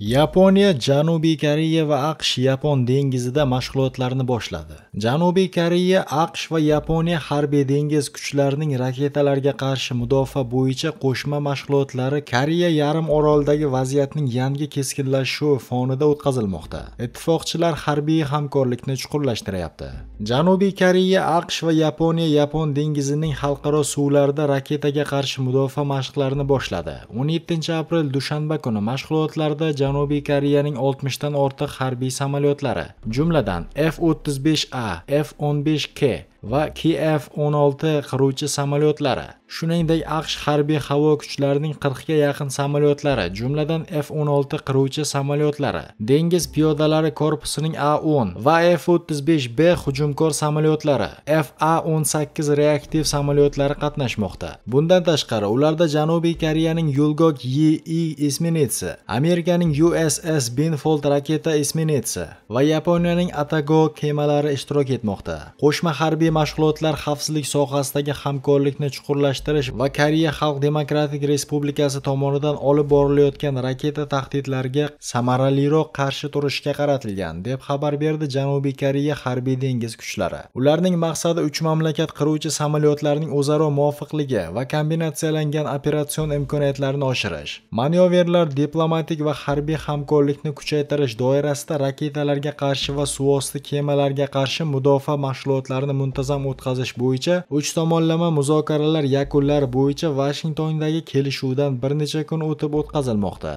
Yaponiya Janubiy Koreya va AQSh Yapon dengizida mashg'ulotlarni boshladi. Janubiy Koreya AQSh va Yaponiya harbiy dengiz kuchlarining raketalarga qarshi mudofaa bo'yicha qo'shma mashg'ulotlari Koreya yarim orolidagi vaziyatning yangi keskinlashuvi fonida o'tkazilmoqda. Ittifoqchilar harbiy hamkorlikni chuqurlashtirayapti. Janubiy Koreya AQSh va Yaponiya Yapon dengizining xalqaro suvlarida raketaga qarshi mudofaa mashqlarini boshladi. 17-aprel dushanba kuni mashg'ulotlarda Janubiy Koreyaning 60 dan ortiq harbiy samolyotlari, jumladan F-35A, F-15K va kf 16 qiruvchi samolyotlari shuningdek aqsh harbiy havo kuchlarining 40 ga yaqin samolyotlari jumladan f 16 qiruvchi samolyotlari dengiz piyodalari korpusining a 10 va f 35 b hujumkor samolyotlari fa 18 reaktiv samolyotlari qatnashmoqda bundan tashqari ularda janubiy koreyaning yo'lgok yi esminetsi amerikaning uss binfold raketa esminetsi va yaponiyaning atago kemalari ishtirok etmoqda qo'shma harbiy mashg'ulotlar xavfsizlik sohasidagi hamkorlikni chuqurlashtirish va koreya xalq demokratik respublikasi tomonidan olib borilayotgan raketa tahdidlariga samaraliroq qarshi turishga qaratilgan deb xabar berdi janubiy koreya harbiy dengiz kuchlari ularning maqsadi uch mamlakat qiruvchi samolyotlarning o'zaro muvofiqligi va kombinatsiyalangan operatsion imkoniyatlarini oshirish manyoverlar diplomatik va harbiy hamkorlikni kuchaytirish doirasida raketalarga qarshi va suvosti kemalarga qarshi mudofaa mashg'ulotlarini muntazam muntazam o'tkazish bo'yicha uch tomonlama muzokaralar yakunlari bo'yicha vashingtondagi kelishuvdan bir necha kun o'tib o'tkazilmoqda